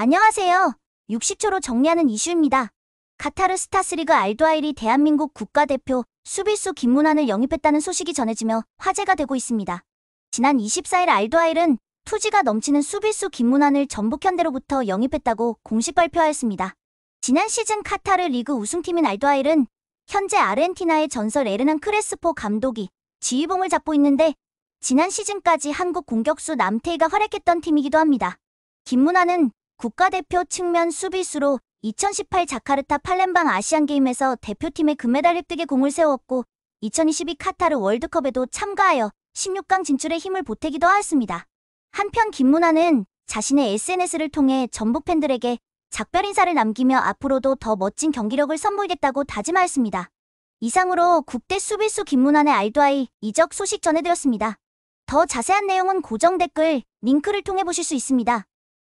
안녕하세요. 60초로 정리하는 이슈입니다. 카타르 스타스리그 알드와일이 대한민국 국가대표 수비수 김문환을 영입했다는 소식이 전해지며 화제가 되고 있습니다. 지난 24일 알드와일은 투지가 넘치는 수비수 김문환을 전북현대로부터 영입했다고 공식 발표하였습니다. 지난 시즌 카타르 리그 우승팀인 알드와일은 현재 아르헨티나의 전설 에르난 크레스포 감독이 지휘봉을 잡고 있는데 지난 시즌까지 한국 공격수 남태희가 활약했던 팀이기도 합니다. 김문환은 국가대표 측면 수비수로 2018 자카르타 팔렘방 아시안게임에서 대표팀의 금메달 획득에 공을 세웠고 2022 카타르 월드컵에도 참가하여 16강 진출에 힘을 보태기도 하였습니다. 한편 김문화는 자신의 SNS를 통해 전북 팬들에게 작별 인사를 남기며 앞으로도 더 멋진 경기력을 선보이겠다고 다짐하였습니다. 이상으로 국대 수비수 김문환의 알도아이 이적 소식 전해드렸습니다. 더 자세한 내용은 고정 댓글 링크를 통해 보실 수 있습니다.